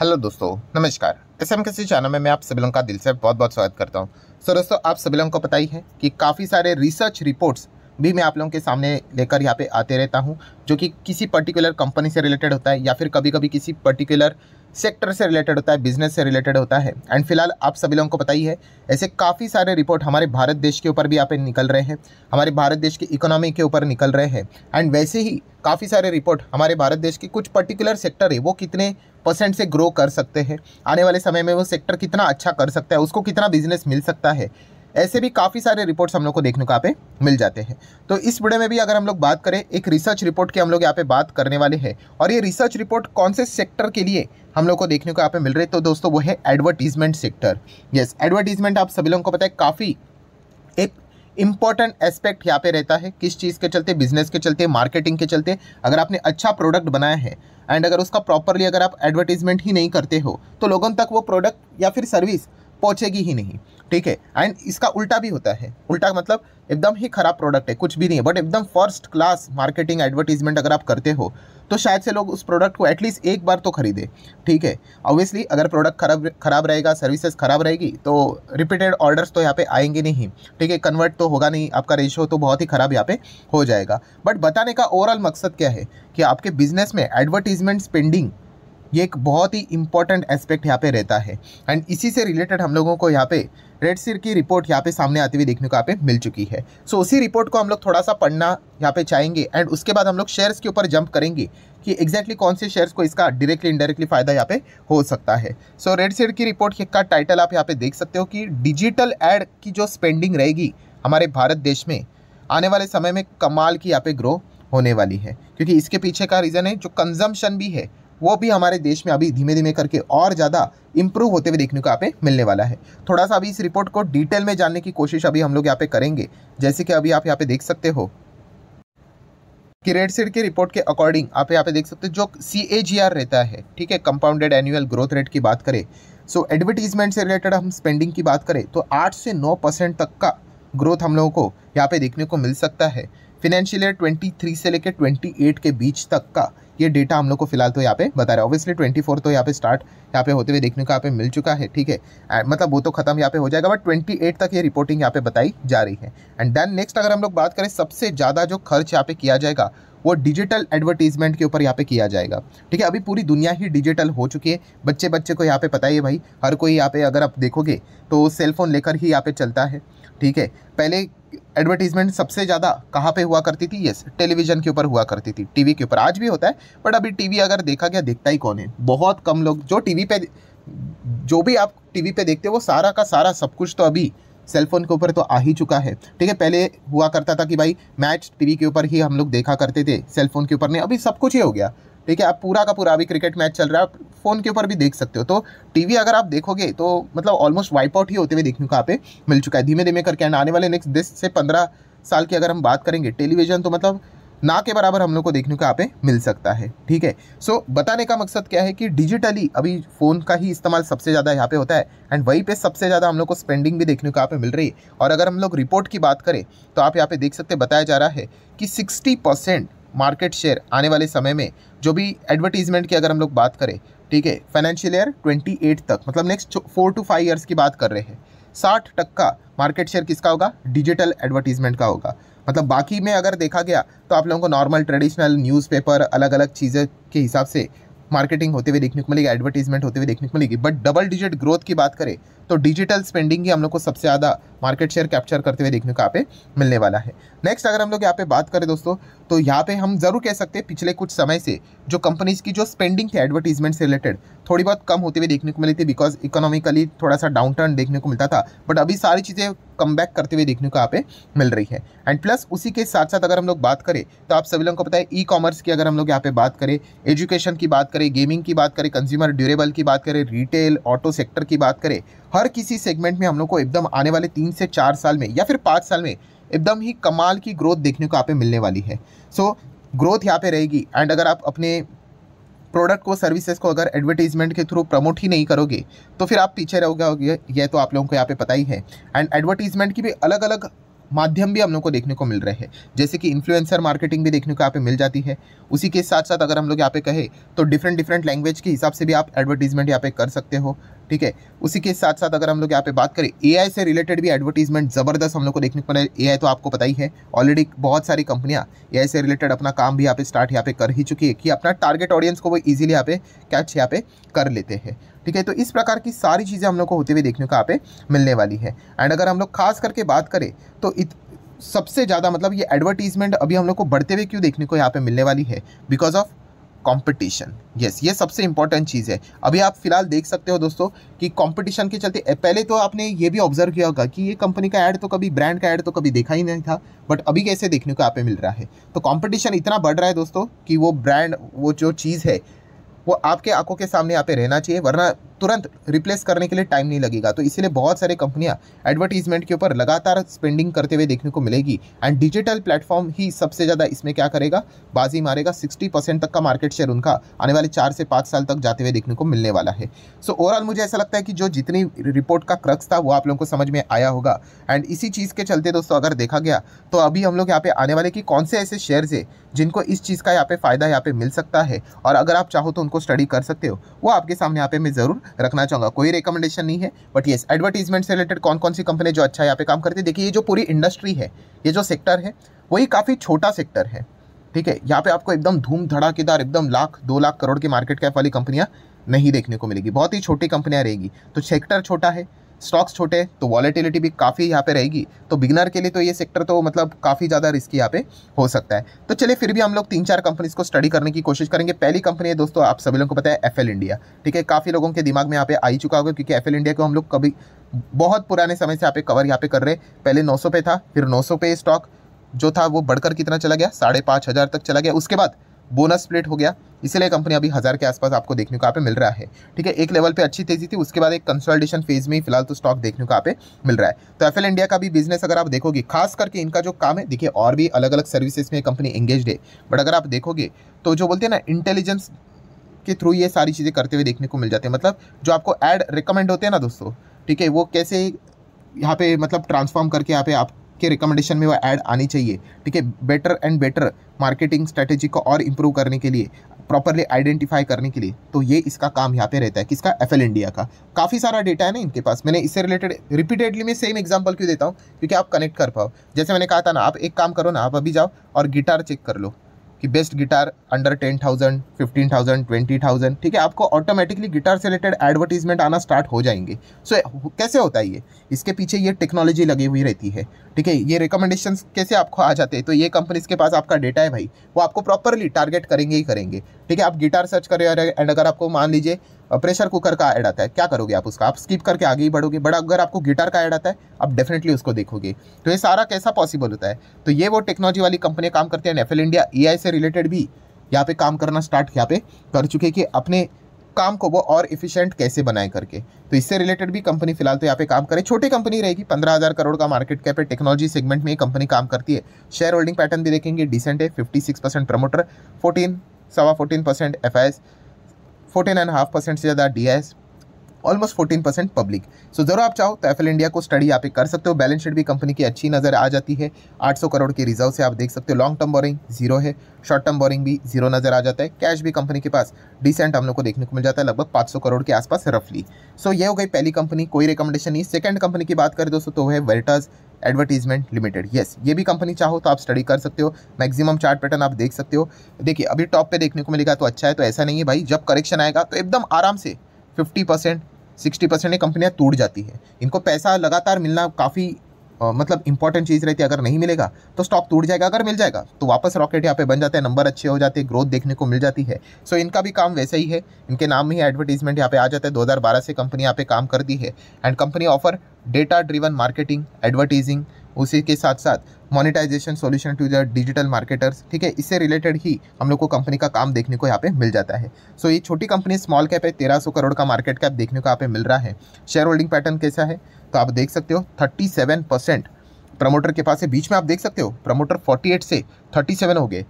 hello दोस्तों नमस्कार S M किसी चैनल में मैं आप सभी लोगों का दिल से बहुत बहुत स्वागत करता हूं सो दोस्तों आप सभी लोगों को पता ही है कि काफ़ी सारे रिसर्च रिपोर्ट्स भी मैं आप लोगों के सामने लेकर यहाँ पे आते रहता हूँ जो कि किसी पर्टिकुलर कंपनी से रिलेटेड होता है या फिर कभी कभी किसी पर्टिकुलर सेक्टर से रिलेटेड होता है बिजनेस से रिलेटेड होता है एंड फिलहाल आप सभी लोगों को पता ही है ऐसे काफ़ी सारे रिपोर्ट हमारे भारत देश के ऊपर भी यहाँ पे निकल रहे हैं हमारे भारत देश की इकोनॉमी के ऊपर निकल रहे हैं एंड वैसे ही काफ़ी सारे रिपोर्ट हमारे भारत देश के कुछ पर्टिकुलर सेक्टर है वो कितने परसेंट से ग्रो कर सकते हैं आने वाले समय में वो सेक्टर कितना अच्छा कर सकता है उसको कितना बिजनेस मिल सकता है ऐसे भी काफ़ी सारे रिपोर्ट्स हम लोग को देखने को यहाँ पे मिल जाते हैं तो इस वीडियो में भी अगर हम लोग बात करें एक रिसर्च रिपोर्ट की हम लोग यहाँ पे बात करने वाले हैं और ये रिसर्च रिपोर्ट कौन से सेक्टर के लिए हम लोग को देखने को यहाँ पे मिल रही है तो दोस्तों वो है एडवर्टीजमेंट सेक्टर यस एडवर्टीजमेंट आप सभी लोगों को पता है काफ़ी एक इम्पॉर्टेंट एस्पेक्ट यहाँ पे रहता है किस चीज़ के चलते बिजनेस के चलते मार्केटिंग के चलते अगर आपने अच्छा प्रोडक्ट बनाया है एंड अगर उसका प्रॉपरली अगर आप एडवर्टीजमेंट ही नहीं करते हो तो लोगों तक वो प्रोडक्ट या फिर सर्विस पहुँचेगी ही नहीं ठीक है एंड इसका उल्टा भी होता है उल्टा मतलब एकदम ही ख़राब प्रोडक्ट है कुछ भी नहीं है बट एकदम फर्स्ट क्लास मार्केटिंग एडवर्टीजमेंट अगर आप करते हो तो शायद से लोग उस प्रोडक्ट को एटलीस्ट एक बार तो खरीदे ठीक है ऑब्वियसली अगर प्रोडक्ट खराब खराब रहेगा सर्विसेज खराब रहेगी तो रिपीटेड ऑर्डर्स तो यहाँ पे आएंगे नहीं ठीक है कन्वर्ट तो होगा नहीं आपका रेशो तो बहुत ही ख़राब यहाँ पे हो जाएगा बट बताने का ओवरऑल मकसद क्या है कि आपके बिजनेस में एडवर्टीजमेंट स्पेंडिंग ये एक बहुत ही इंपॉर्टेंट एस्पेक्ट यहाँ पे रहता है एंड इसी से रिलेटेड हम लोगों को यहाँ पे रेड सिर की रिपोर्ट यहाँ पे सामने आती हुई देखने को यहाँ पे मिल चुकी है सो so, उसी रिपोर्ट को हम लोग थोड़ा सा पढ़ना यहाँ पे चाहेंगे एंड उसके बाद हम लोग शेयर्स के ऊपर जंप करेंगे कि एग्जैक्टली exactly कौन से शेयर्स को इसका डायरेक्टली इनडायरेक्टली फ़ायदा यहाँ पे हो सकता है सो रेड सिर की रिपोर्ट का टाइटल आप यहाँ पे देख सकते हो कि डिजिटल एड की जो स्पेंडिंग रहेगी हमारे भारत देश में आने वाले समय में कमाल की यहाँ पे ग्रो होने वाली है क्योंकि इसके पीछे का रीज़न है जो कंजम्पशन भी है वो भी हमारे देश में अभी धीमे धीमे करके और ज़्यादा इम्प्रूव होते हुए देखने को यहाँ पे मिलने वाला है थोड़ा सा अभी इस रिपोर्ट को डिटेल में जानने की कोशिश अभी हम लोग यहाँ पे करेंगे जैसे कि अभी आप यहाँ पे देख सकते हो रेड सेड के रिपोर्ट के अकॉर्डिंग आप यहाँ पे देख सकते हो जो सी ए जी आर रहता है ठीक है कंपाउंडेड एनुअल ग्रोथ रेट की बात करें सो एडवर्टीजमेंट से रिलेटेड हम स्पेंडिंग की बात करें तो आठ से नौ परसेंट तक का ग्रोथ हम लोगों को यहाँ पे देखने को मिल सकता है फिनेंशियल ईयर 23 से लेकर 28 के बीच तक का ये डेटा हम लोग को फिलहाल तो यहाँ पे बता रहा है ऑब्वियसली 24 तो यहाँ पे स्टार्ट यहाँ पे होते हुए देखने को यहाँ पे मिल चुका है ठीक है मतलब वो तो खत्म यहाँ पे हो जाएगा बट 28 तक ये रिपोर्टिंग यहाँ पे बताई जा रही है एंड देन नेक्स्ट अगर हम लोग बात करें सबसे ज़्यादा जो खर्च यहाँ पे किया जाएगा वो डिजिटल एडवर्टीजमेंट के ऊपर यहाँ पे किया जाएगा ठीक है अभी पूरी दुनिया ही डिजिटल हो चुकी है बच्चे बच्चे को यहाँ पे पता ही है भाई हर कोई यहाँ पे अगर आप देखोगे तो सेलफोन लेकर ही यहाँ पे चलता है ठीक है पहले एडवर्टीजमेंट सबसे ज़्यादा कहाँ पे हुआ करती थी यस टेलीविज़न के ऊपर हुआ करती थी टीवी के ऊपर आज भी होता है बट अभी टीवी अगर देखा गया देखता ही कौन है बहुत कम लोग जो टीवी पे जो भी आप टीवी पे देखते हो वो सारा का सारा सब कुछ तो अभी सेलफोन के ऊपर तो आ ही चुका है ठीक है पहले हुआ करता था कि भाई मैच टीवी के ऊपर ही हम लोग देखा करते थे सेलफोन के ऊपर नहीं अभी सब कुछ ही हो गया ठीक है आप पूरा का पूरा अभी क्रिकेट मैच चल रहा है आप फ़ोन के ऊपर भी देख सकते हो तो टीवी अगर आप देखोगे तो मतलब ऑलमोस्ट वाइप आउट ही होते हुए देखने को यहाँ पे मिल चुका है धीमे धीमे करके एंड आने वाले नेक्स्ट दस से पंद्रह साल की अगर हम बात करेंगे टेलीविज़न तो मतलब ना के बराबर हम लोग को देखने को यहाँ पे मिल सकता है ठीक है सो so, बताने का मकसद क्या है कि डिजिटली अभी फ़ोन का ही इस्तेमाल सबसे ज़्यादा यहाँ पे होता है एंड वहीं पे सबसे ज़्यादा हम लोग को स्पेंडिंग भी देखने को यहाँ मिल रही है और अगर हम लोग रिपोर्ट की बात करें तो आप यहाँ पे देख सकते बताया जा रहा है कि सिक्सटी परसेंट मार्केट शेयर आने वाले समय में जो भी एडवर्टीजमेंट की अगर हम लोग बात करें ठीक है फाइनेंशियल ईयर 28 तक मतलब next four two five years की बात कर रहे हैं साठ टक्का मार्केट शेयर किसका होगा डिजिटल एडवर्टीजमेंट का होगा मतलब बाकी में अगर देखा गया तो आप लोगों को नॉर्मल ट्रेडिशनल न्यूज़पेपर अलग अलग चीज़ें के हिसाब से मार्केटिंग होते हुए देखने को मिलेगी एडवर्टीजमेंट होते हुए देखने को मिलेगी बट डबल डिजिट ग्रोथ की बात करें तो डिजिटल स्पेंडिंग ही हम लोग को सबसे ज़्यादा मार्केट शेयर कैप्चर करते हुए देखने को यहाँ पे मिलने वाला है नेक्स्ट अगर हम लोग यहाँ पे बात करें दोस्तों तो यहाँ पे हम ज़रूर कह सकते हैं पिछले कुछ समय से जो कंपनीज़ की जो स्पेंडिंग थी एडवर्टीजमेंट से रिलेटेड थोड़ी बहुत कम होती हुई देखने को मिली थी बिकॉज इकोनॉमिकली थोड़ा सा डाउन टर्न देखने को मिलता था बट अभी सारी चीज़ें कम बैक करते हुए देखने को यहाँ पे मिल रही है एंड प्लस उसी के साथ साथ अगर हम लोग बात करें तो आप सभी लोगों को पता है ई कॉमर्स की अगर हम लोग यहाँ पे बात करें एजुकेशन की बात करें गेमिंग की बात करें कंज्यूमर ड्यूरेबल की बात करें रिटेल ऑटो सेक्टर की बात करें हर किसी सेगमेंट में हम लोग को एकदम आने वाले तीन से चार साल में या फिर पाँच साल में एकदम ही कमाल की ग्रोथ देखने को यहाँ पे मिलने वाली है सो so, ग्रोथ यहाँ पे रहेगी एंड अगर आप अपने प्रोडक्ट को सर्विसेज को अगर एडवर्टीजमेंट के थ्रू प्रमोट ही नहीं करोगे तो फिर आप पीछे रहोगे यह तो आप लोगों को यहाँ पे पता ही है एंड एडवर्टीजमेंट की भी अलग अलग माध्यम भी हम लोग को देखने को मिल रहे हैं जैसे कि इन्फ्लुएंसर मार्केटिंग भी देखने को यहाँ पे मिल जाती है उसी के साथ साथ अगर हम लोग यहाँ पे कहें तो डिफरेंट डिफरेंट लैंग्वेज के हिसाब से भी आप एडवर्टीजमेंट यहाँ पे कर सकते हो ठीक है उसी के साथ साथ अगर हम लोग यहाँ पे बात करें एआई से रिलेटेड भी एडवर्टीजमेंट ज़बरदस्त हम लोग को देखने को मिला एआई तो आपको पता ही है ऑलरेडी बहुत सारी कंपनियाँ एआई से रिलेटेड अपना काम भी यहाँ पे स्टार्ट यहाँ पे कर ही चुकी है कि अपना टारगेट ऑडियंस को वो ईजिली यहाँ पे कैच यहाँ पे कर लेते हैं ठीक है तो इस प्रकार की सारी चीज़ें हम लोग को होते हुए देखने को यहाँ पे मिलने वाली है एंड अगर हम लोग खास करके बात करें तो इत, सबसे ज़्यादा मतलब ये एडवर्टीजमेंट अभी हम लोग को बढ़ते हुए क्यों देखने को यहाँ पे मिलने वाली है बिकॉज ऑफ कंपटीशन यस ये सबसे इंपॉर्टेंट चीज़ है अभी आप फिलहाल देख सकते हो दोस्तों कि कंपटीशन के चलते पहले तो आपने ये भी ऑब्जर्व किया होगा कि ये कंपनी का ऐड तो कभी ब्रांड का ऐड तो कभी देखा ही नहीं था बट अभी कैसे देखने को आप मिल रहा है तो कंपटीशन इतना बढ़ रहा है दोस्तों कि वो ब्रांड वो जो चीज़ है वो आपके आंखों के सामने यहाँ पे रहना चाहिए वरना तुरंत रिप्लेस करने के लिए टाइम नहीं लगेगा तो इसीलिए बहुत सारे कंपनियाँ एडवर्टीजमेंट के ऊपर लगातार स्पेंडिंग करते हुए देखने को मिलेगी एंड डिजिटल प्लेटफॉर्म ही सबसे ज़्यादा इसमें क्या करेगा बाजी मारेगा सिक्सटी परसेंट तक का मार्केट शेयर उनका आने वाले चार से पाँच साल तक जाते हुए देखने को मिलने वाला है सो so, ओवरऑल मुझे ऐसा लगता है कि जो जितनी रिपोर्ट का क्रक्स था वो आप लोगों को समझ में आया होगा एंड इसी चीज़ के चलते दोस्तों अगर देखा गया तो अभी हम लोग यहाँ पे आने वाले कि कौन से ऐसे शेयर्स है जिनको इस चीज़ का यहाँ पे फ़ायदा यहाँ पे मिल सकता है और अगर आप चाहो तो उनको स्टडी कर सकते हो वो आपके सामने यहाँ पे मैं ज़रूर रखना चाहूँगा कोई रिकमेंडेशन नहीं है बट येस एडवर्टीजमेंट से रिलेटेड कौन कौन सी कंपनी जो अच्छा यहाँ पे काम करती है देखिए ये जो पूरी इंडस्ट्री है ये जो सेक्टर है वही काफ़ी छोटा सेक्टर है ठीक है यहाँ पे आपको एकदम धूम धड़ाकेदार एकदम लाख दो लाख करोड़ की मार्केट कैप वाली कंपनियाँ नहीं देखने को मिलेगी बहुत ही छोटी कंपनियाँ रहेगी तो सेक्टर छोटा है स्टॉक्स छोटे तो वॉलेटिलिटी भी काफ़ी यहाँ पे रहेगी तो बिगनर के लिए तो ये सेक्टर तो मतलब काफ़ी ज़्यादा रिस्की यहाँ पे हो सकता है तो चलिए फिर भी हम लोग तीन चार कंपनीज को स्टडी करने की कोशिश करेंगे पहली कंपनी है दोस्तों आप सभी लोगों को पता है एफ इंडिया ठीक है काफ़ी लोगों के दिमाग में यहाँ पे आ ही चुका होगा क्योंकि एफ इंडिया को हम लोग कभी बहुत पुराने समय से यहाँ पे कवर यहाँ पे कर रहे पहले नौ पे था फिर नौ पे स्टॉक जो था वो बढ़कर कितना चला गया साढ़े पाँच हज़ार तक चला गया उसके बाद बोनस स्प्लिट हो गया इसलिए कंपनी अभी हज़ार के आसपास आपको देखने को यहाँ पे मिल रहा है ठीक है एक लेवल पे अच्छी तेजी थी उसके बाद एक कंसोलिडेशन फेज में ही फिलहाल तो स्टॉक देखने को यहाँ पे मिल रहा है तो एफ इंडिया का भी बिजनेस अगर आप देखोगे खास करके इनका जो काम है देखिए और भी अलग अलग सर्विसेज में कंपनी एंगेज है बट अगर आप देखोगे तो जो बोलते हैं ना इंटेलिजेंस के थ्रू ये सारी चीज़ें करते हुए देखने को मिल जाती है मतलब जो आपको एड रिकमेंड होते हैं ना दोस्तों ठीक है वो कैसे यहाँ पे मतलब ट्रांसफॉर्म करके यहाँ पे आप के रिकमेंडेशन में वो ऐड आनी चाहिए ठीक है better and better marketing strategy को और इम्प्रूव करने के लिए प्रॉपरली आइडेंटिफाई करने के लिए तो ये इसका काम यहाँ पे रहता है किसका एफ एल इंडिया का काफ़ी सारा डेटा है ना इनके पास मैंने इससे रिलेटेड रिपीटेडली मैं सेम एग्जांपल क्यों देता हूँ क्योंकि आप कनेक्ट कर पाओ जैसे मैंने कहा था ना आप एक काम करो ना आप अभी जाओ और गिटार चेक कर लो कि best guitar under ten thousand fifteen thousand twenty thousand ठीक है आपको ऑटोमेटिकली गिटार से रिलेटेड एडवर्टीजमेंट आना स्टार्ट हो जाएंगे सो so, कैसे होता है ये इसके पीछे ये टेक्नोलॉजी लगी हुई रहती है ठीक है ये रिकमेंडेशन कैसे आपको आ जाते हैं तो ये कंपनीज के पास आपका डेटा है भाई वो आपको प्रॉपरली टारगेट करेंगे ही करेंगे ठीक है आप गिटार सर्च करें और एंड अगर आपको मान लीजिए प्रेशर कुकर का ऐड आता है क्या करोगे आप उसका आप स्किप करके आगे ही बढ़ोगे बड़ा अगर आपको गिटार का ऐड आता है आप डेफिनेटली उसको देखोगे तो ये सारा कैसा पॉसिबल होता है तो ये वो टेक्नोलॉजी वाली कंपनियाँ काम करती हैं एफ इंडिया ए से रिलेटेड भी यहाँ पे काम करना स्टार्ट यहाँ पे कर चुके कि अपने काम को वो और इफिशियंट कैसे बनाए करके तो इससे रिलेटेड भी कंपनी फिलहाल तो यहाँ पे काम करे छोटी कंपनी रहेगी पंद्रह हज़ार करोड़ का मार्केट कैप है टेक्नोलॉजी सेगमेंट में ये कंपनी काम करती है शेयर होल्डिंग पैटर्न भी देखेंगे डिसेंट है fifty six percent promoter fourteen सवा fourteen percent F I S 14.5% is the DS almost fourteen percent public so ज़रूर आप चाहो तो एफ इंडिया को स्टडी आप कर सकते हो बैलेंस शीट भी कंपनी की अच्छी नज़र आ जाती है 800 करोड़ के रिजर्व से आप देख सकते हो लॉन्ग टर्म बोरिंग जीरो है शॉर्ट टर्म बोरिंग भी जीरो नज़र आ जाता है कैश भी कंपनी के पास डिसेंट हम लोग को देखने को मिल जाता है लगभग 500 करोड़ के आसपास रफली सो यह हो गई पहली कंपनी कोई रिकमेंडेशन नहीं सेकंड कंपनी की बात करें दोस्तों तो है वेल्टास एडवर्टीजमेंट लिमिटेड येस ये भी कंपनी चाहो तो आप स्टडी कर सकते हो मैक्सिमम चार्ट पैटर्न आप देख सकते हो देखिए अभी टॉप पे देखने को मिलेगा तो अच्छा है तो ऐसा नहीं है भाई जब करेक्शन आएगा तो एकदम आराम से फिफ्टी परसेंट सिक्सटी परसेंट ये कंपनियाँ टूट जाती है इनको पैसा लगातार मिलना काफ़ी मतलब इंपॉर्टेंट चीज़ रहती है अगर नहीं मिलेगा तो स्टॉक टूट जाएगा अगर मिल जाएगा तो वापस रॉकेट यहाँ पे बन जाते हैं नंबर अच्छे हो जाते हैं ग्रोथ देखने को मिल जाती है सो so, इनका भी काम वैसे ही है इनके नाम में ही एडवर्टीजमेंट यहाँ पे आ जाता है 2012 से कंपनी यहाँ पे काम करती है and company offer data driven marketing advertising उसी के साथ साथ monetization solution to the digital marketers ठीक है इससे रिलेटेड ही हम लोग को कंपनी का काम देखने को यहाँ पे मिल जाता है सो so, ये छोटी कंपनी स्मॉल कैप है तेरह सौ करोड़ का मार्केट कैप देखने को यहाँ पे मिल रहा है शेयर होल्डिंग पैटर्न कैसा है तो आप देख सकते हो थर्टी सेवन परसेंट प्रमोटर के पास है बीच में आप देख सकते हो प्रमोटर फोर्टी एट से थर्टी सेवन हो गए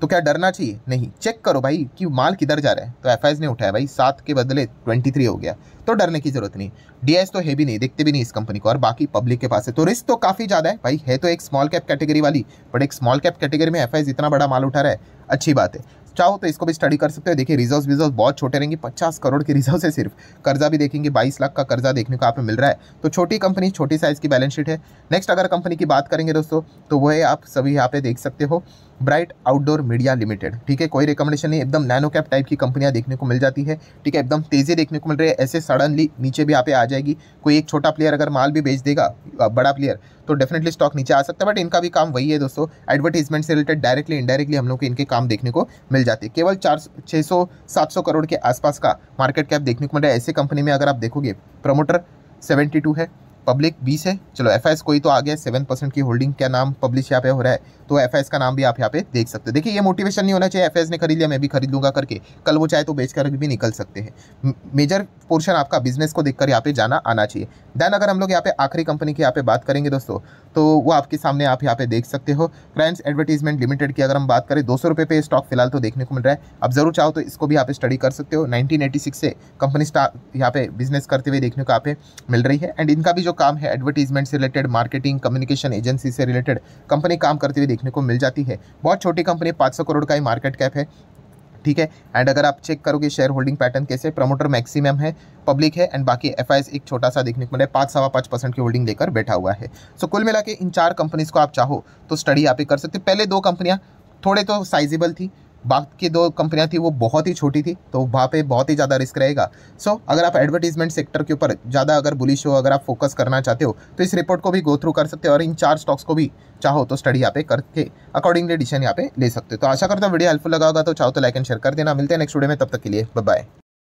तो क्या डरना चाहिए नहीं चेक करो भाई कि माल किधर जा रहा है तो एफ ने उठाया भाई सात के बदले ट्वेंटी थ्री हो गया तो डरने की जरूरत नहीं डीएस तो है भी नहीं देखते भी नहीं इस कंपनी को और बाकी पब्लिक के पास है तो रिस्क तो काफ़ी ज़्यादा है भाई है तो एक स्मॉल कैप कैटेगरी वाली बट एक स्मॉल कैप कैटेगरी में एफ इतना बड़ा माल उठा रहा है अच्छी बात है चाहो तो इसको भी स्टडी कर सकते हो देखिए रिजर्व विजर्व बहुत छोटे रहेंगे पचास करोड़ के रिजर्व है सिर्फ कर्जा भी देखेंगे बाईस लाख का कर्जा देखने को आप मिल रहा है तो छोटी कंपनी छोटी साइज़ की बैलेंस शीट है नेक्स्ट अगर कंपनी की बात करेंगे दोस्तों तो वो है आप सभी यहाँ पे देख सकते हो ब्राइट आउटडोर मीडिया लिमिटेड ठीक है कोई रिकमेंडेशन नहीं एकदम नैनो कैप टाइप की कंपनियाँ देखने को मिल जाती है ठीक है एकदम तेज़ी देखने को मिल रही है ऐसे सडनली नीचे भी यहाँ पे आ जाएगी कोई एक छोटा प्लेयर अगर माल भी बेच देगा बड़ा प्लेयर तो डेफिनेटली स्टॉक नीचे आ सकता है बट इनका भी काम वही है दोस्तों एडवर्टीजमेंट से रिलेटेड डायरेक्टली इंडायरेक्टली हम लोग को इनके काम देखने को मिल जाते हैं केवल चार छः सौ सात सौ करोड़ के आसपास का मार्केट कैप देखने को मिल रहा है ऐसे कंपनी में अगर आप देखोगे प्रमोटर सेवेंटी टू है पब्लिक बीस है चलो एफ कोई तो आ गया सेवन परसेंट की होल्डिंग का नाम पब्लिश यहाँ पे हो रहा है तो एफ का नाम भी आप यहाँ पे देख सकते हैं देखिए ये मोटिवेशन नहीं होना चाहिए एफ ने खरीद लिया मैं भी खरीद लूँगा करके कल वो चाहे तो बेच कर भी निकल सकते हैं मेजर पोर्शन आपका बिजनेस को कर यहाँ पे जाना आना चाहिए देन अगर हम लोग यहाँ पे आखिरी कंपनी की यहाँ पे बात करेंगे दोस्तों तो वो आपके सामने आप यहाँ पे देख सकते हो क्राइम्स एडवर्टीजमेंट लिमिटेड की अगर हम बात करें दो सौ रुपये पे स्टॉक फिलहाल तो देखने को मिल रहा है आप जरूर चाहो तो इसको भी यहाँ पे स्टडी कर सकते हो 1986 से कंपनी स्टार्ट यहाँ पे बिजनेस करते हुए देखने को यहाँ पे मिल रही है एंड इनका भी जो काम है एडवर्टीजमेंट से रिलेटेड मार्केटिंग कम्युनिकेशन एजेंसी से रिलेटेड कंपनी काम करते हुए देखने को मिल जाती है बहुत छोटी कंपनी 500 करोड़ का ही मार्केट कैप है ठीक है एंड अगर आप चेक करोगे शेयर होल्डिंग पैटर्न कैसे प्रमोटर मैक्सिमम है पब्लिक है एंड बाकी एफ एक छोटा सा देखने को मिला है पाँच सवा पाँच परसेंट की होल्डिंग लेकर बैठा हुआ है सो so, कुल मिला के इन चार कंपनीज़ को आप चाहो तो स्टडी आप ही कर सकते पहले दो कंपनियाँ थोड़े तो साइजेबल थी बाकी दो कंपनियाँ थी वो बहुत ही छोटी थी तो वहाँ पे बहुत ही ज़्यादा रिस्क रहेगा सो so, अगर आप एडवर्टीजमेंट सेक्टर के ऊपर ज़्यादा अगर बुलिश हो अगर आप फोकस करना चाहते हो तो इस रिपोर्ट को भी गो थ्रू कर सकते हो और इन चार स्टॉक्स को भी चाहो तो स्टडी यहाँ पे करके अकॉर्डिंगली डिसीजन यहाँ पे ले सकते हो तो आशा करता हूँ वीडियो हेल्पफुल लगा होगा तो चाहो तो लाइक एंड शेयर कर देना मिलते हैं नेक्स्ट वीडियो में तब तक के लिए बाय